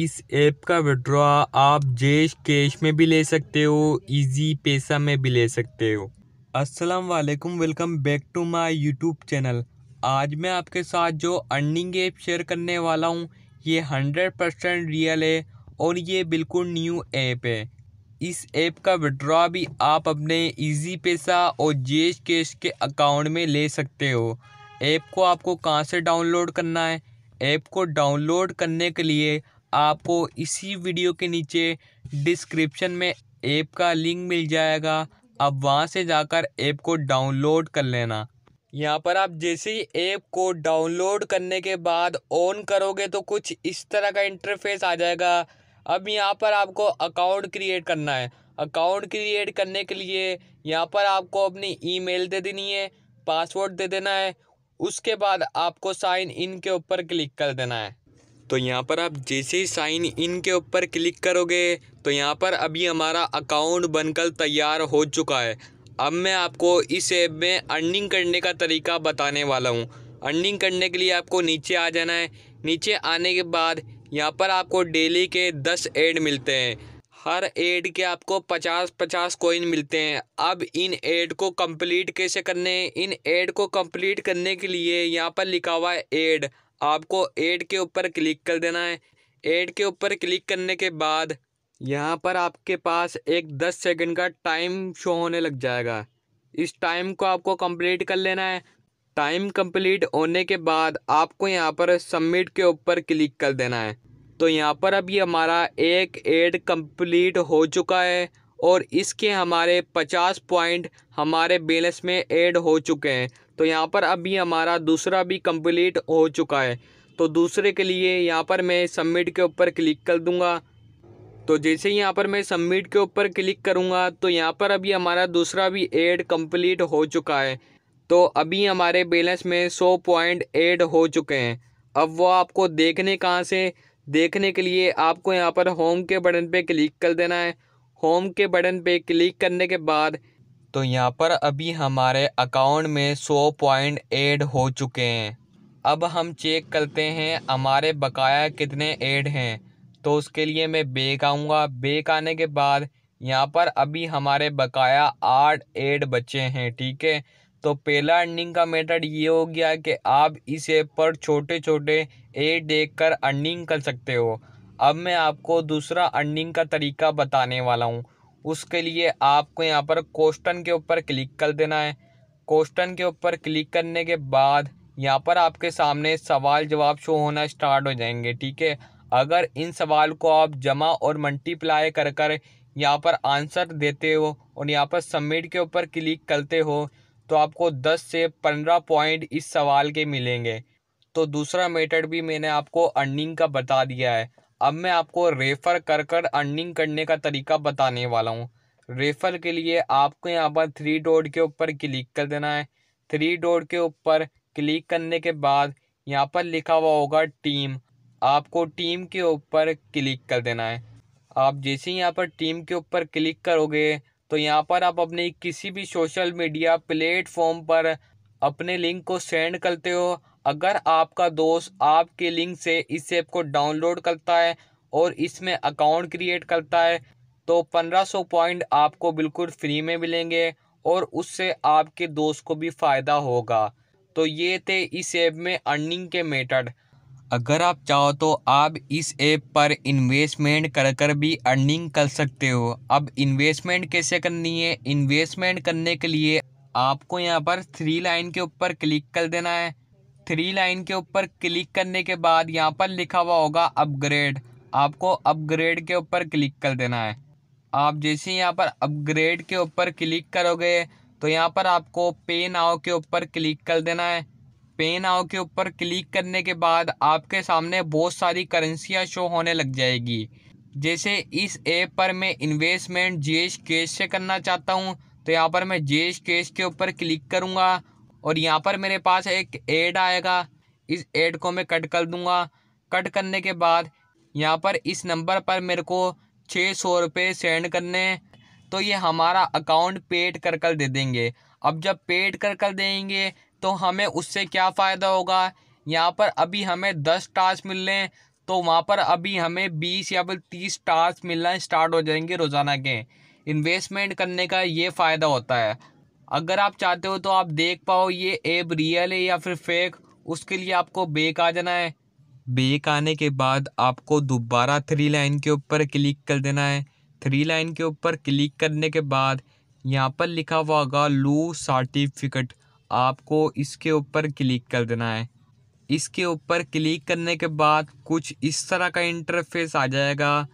इस ऐप का विड्रॉ आप जेश कैश में भी ले सकते हो इजी पैसा में भी ले सकते हो अस्सलाम वालेकुम welcome back to my YouTube channel आज मैं आपके साथ जो अर्निंग ऐप शेयर करने वाला हूँ ये हंड्रेड परसेंट रियल है और ये बिल्कुल न्यू ऐप है इस ऐप का विड्रॉ भी आप अपने इजी पैसा और जेश कैश के अकाउंट में ले सकते हो ऐप को आपको कहाँ से डाउनलोड करना है ऐप को डाउनलोड करने के लिए आपको इसी वीडियो के नीचे डिस्क्रिप्शन में ऐप का लिंक मिल जाएगा अब वहाँ से जाकर ऐप को डाउनलोड कर लेना यहाँ पर आप जैसे ही ऐप को डाउनलोड करने के बाद ऑन करोगे तो कुछ इस तरह का इंटरफेस आ जाएगा अब यहाँ पर आपको अकाउंट क्रिएट करना है अकाउंट क्रिएट करने के लिए यहाँ पर आपको अपनी ईमेल दे देनी है पासवर्ड दे देना है उसके बाद आपको साइन इन के ऊपर क्लिक कर देना है तो यहाँ पर आप जैसे ही साइन इन के ऊपर क्लिक करोगे तो यहाँ पर अभी हमारा अकाउंट बनकर तैयार हो चुका है अब मैं आपको इस ऐप में अर्निंग करने का तरीका बताने वाला हूँ अर्निंग करने के लिए आपको नीचे आ जाना है नीचे आने के बाद यहाँ पर आपको डेली के दस एड मिलते हैं हर एड के आपको पचास पचास कोइन मिलते हैं अब इन एड को कंप्लीट कैसे करने हैं इन एड को कंप्लीट करने के लिए यहाँ पर लिखा हुआ है एड आपको एड के ऊपर क्लिक कर देना है एड के ऊपर क्लिक करने के बाद यहाँ पर आपके पास एक दस सेकंड का टाइम शो होने लग जाएगा इस टाइम को आपको कंप्लीट कर लेना है टाइम कंप्लीट होने के बाद आपको यहाँ पर सबमिट के ऊपर क्लिक कर देना है तो यहाँ पर अभी हमारा एक एड कंप्लीट हो चुका है और इसके हमारे पचास पॉइंट हमारे बैलेंस में ऐड हो चुके हैं तो यहाँ पर अभी हमारा दूसरा भी कंप्लीट हो चुका है तो दूसरे के लिए यहाँ पर मैं सबमिट के ऊपर क्लिक कर दूँगा तो जैसे ही यहाँ पर मैं सबमिट के ऊपर क्लिक करूँगा तो यहाँ पर अभी हमारा दूसरा भी एड कम्प्लीट हो चुका है तो अभी हमारे बैलेंस में सौ पॉइंट एड हो चुके हैं अब वो आपको देखने कहाँ से देखने के लिए आपको यहाँ पर होम के बटन पे क्लिक कर देना है होम के बटन पे क्लिक करने के बाद तो यहाँ पर अभी हमारे अकाउंट में सौ पॉइंट ऐड हो चुके हैं अब हम चेक करते हैं हमारे बकाया कितने ऐड हैं तो उसके लिए मैं बेक आऊँगा बेक आने के बाद यहाँ पर अभी हमारे बकाया आठ एड बचे हैं ठीक है तो पहला अर्निंग का मेथड ये हो गया कि आप इस ऐप पर छोटे छोटे एड देखकर अर्निंग कर सकते हो अब मैं आपको दूसरा अर्निंग का तरीका बताने वाला हूँ उसके लिए आपको यहाँ पर क्वेश्चन के ऊपर क्लिक कर देना है क्वेश्चन के ऊपर क्लिक करने के बाद यहाँ पर आपके सामने सवाल जवाब शो होना स्टार्ट हो जाएंगे ठीक है अगर इन सवाल को आप जमा और मल्टीप्लाई कर कर यहाँ पर आंसर देते हो और यहाँ पर सबमिट के ऊपर क्लिक करते हो तो आपको 10 से 15 पॉइंट इस सवाल के मिलेंगे तो दूसरा मेथड भी मैंने आपको अर्निंग का बता दिया है अब मैं आपको रेफ़र कर कर अर्निंग करने का तरीका बताने वाला हूँ रेफ़र के लिए आपको यहाँ पर थ्री डॉट के ऊपर क्लिक कर देना है थ्री डॉट के ऊपर क्लिक करने के बाद यहाँ पर लिखा हुआ होगा टीम आपको टीम के ऊपर क्लिक कर देना है आप जैसे ही यहाँ पर टीम के ऊपर क्लिक करोगे तो यहाँ पर आप अपने किसी भी सोशल मीडिया प्लेटफॉर्म पर अपने लिंक को सेंड करते हो अगर आपका दोस्त आपके लिंक से इस ऐप को डाउनलोड करता है और इसमें अकाउंट क्रिएट करता है तो 1500 पॉइंट आपको बिल्कुल फ्री में मिलेंगे और उससे आपके दोस्त को भी फ़ायदा होगा तो ये थे इस ऐप में अर्निंग के मेथड अगर आप चाहो तो आप इस ऐप पर इन्वेस्टमेंट कर कर भी अर्निंग कर सकते हो अब इन्वेस्टमेंट कैसे करनी है इन्वेस्टमेंट करने के लिए आपको यहाँ पर थ्री लाइन के ऊपर क्लिक कर देना है थ्री लाइन के ऊपर क्लिक करने के बाद यहाँ पर लिखा हुआ होगा अपग्रेड आपको अपग्रेड के ऊपर क्लिक कर देना है आप जैसे यहाँ पर अपग्रेड के ऊपर क्लिक करोगे तो यहाँ पर आपको पे नाव के ऊपर क्लिक कर देना है पे नाव के ऊपर क्लिक करने के बाद आपके सामने बहुत सारी करेंसियाँ शो होने लग जाएगी जैसे इस ऐप पर मैं इन्वेस्टमेंट जी कैश से करना चाहता हूँ तो यहाँ पर मैं जी कैश के ऊपर क्लिक करूँगा और यहाँ पर मेरे पास एक एड आएगा इस एड को मैं कट कर दूँगा कट करने के बाद यहाँ पर इस नंबर पर मेरे को छः सौ रुपये सेंड करने तो ये हमारा अकाउंट पेड कर कर दे देंगे अब जब पेड कर कर देंगे तो हमें उससे क्या फ़ायदा होगा यहाँ पर अभी हमें दस टास्क मिल रहे हैं तो वहाँ पर अभी हमें बीस या फिर तीस टास्क मिलना स्टार्ट हो जाएंगे रोज़ाना के इन्वेस्टमेंट करने का ये फ़ायदा होता है अगर आप चाहते हो तो आप देख पाओ ये ऐप रियल है या फिर फेक उसके लिए आपको बेक आ जाना है बेक आने के बाद आपको दोबारा थ्री लाइन के ऊपर क्लिक कर देना है थ्री लाइन के ऊपर क्लिक करने के बाद यहाँ पर लिखा हुआ होगा लू सर्टिफिकेट आपको इसके ऊपर क्लिक कर देना है इसके ऊपर क्लिक करने के बाद कुछ इस तरह का इंटरफेस आ जाएगा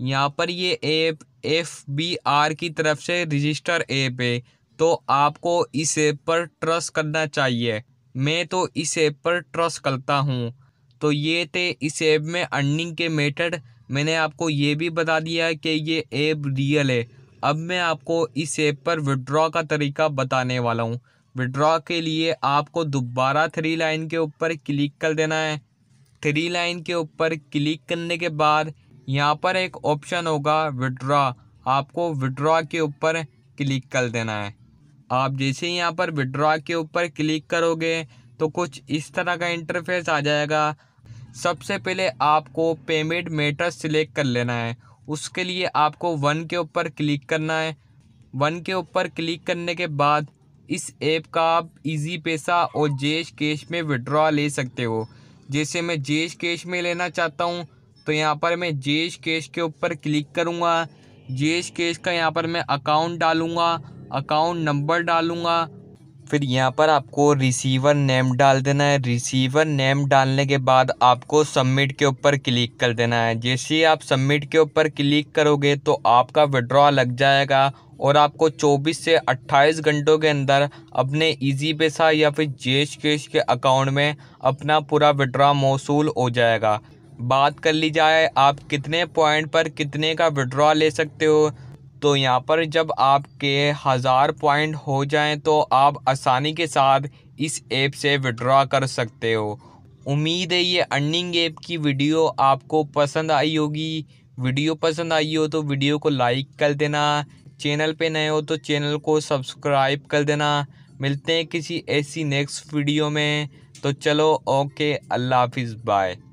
यहाँ पर ये ऐप एफ बी आर की तरफ से रजिस्टर ऐप है तो आपको इस ऐप पर ट्रस्ट करना चाहिए मैं तो इस ऐप पर ट्रस्ट करता हूँ तो ये थे इस ऐप में अर्निंग के मेथड मैंने आपको ये भी बता दिया है कि ये ऐप रियल है अब मैं आपको इस ऐप पर विड्रॉ का तरीका बताने वाला हूँ विड्रॉ के लिए आपको दोबारा थ्री लाइन के ऊपर क्लिक कर देना है थ्री लाइन के ऊपर क्लिक करने के बाद यहाँ पर एक ऑप्शन होगा विड्रॉ आपको विड्रॉ के ऊपर क्लिक कर देना है आप जैसे ही यहाँ पर विड्रॉ के ऊपर क्लिक करोगे तो कुछ इस तरह का इंटरफेस आ जाएगा सबसे पहले आपको पेमेंट मेटर सिलेक्ट कर लेना है उसके लिए आपको वन के ऊपर क्लिक करना है वन के ऊपर क्लिक करने के बाद इस ऐप का आप इजी पैसा और जेश कैश में विड्रॉ ले सकते हो जैसे मैं जेश कैश में लेना चाहता हूँ तो यहाँ पर मैं जेश कैश के ऊपर क्लिक करूँगा जेश कैश का यहाँ पर मैं अकाउंट डालूँगा अकाउंट नंबर डालूँगा फिर यहाँ पर आपको रिसीवर नेम डाल देना है रिसीवर नेम डालने के बाद आपको सबमिट के ऊपर क्लिक कर देना है जैसे आप सबमिट के ऊपर क्लिक करोगे तो आपका विड्रॉ लग जाएगा और आपको 24 से 28 घंटों के अंदर अपने इजी पैसा या फिर जेश केश के अकाउंट में अपना पूरा विड्रॉ मौसू हो जाएगा बात कर ली जाए आप कितने पॉइंट पर कितने का विड्रॉ ले सकते हो तो यहाँ पर जब आपके हज़ार पॉइंट हो जाएं तो आप आसानी के साथ इस ऐप से विड्रॉ कर सकते हो उम्मीद है ये अर्निंग ऐप की वीडियो आपको पसंद आई होगी वीडियो पसंद आई हो तो वीडियो को लाइक कर देना चैनल पे नए हो तो चैनल को सब्सक्राइब कर देना मिलते हैं किसी ऐसी नेक्स्ट वीडियो में तो चलो ओके अल्लाह हाफिज़ बाय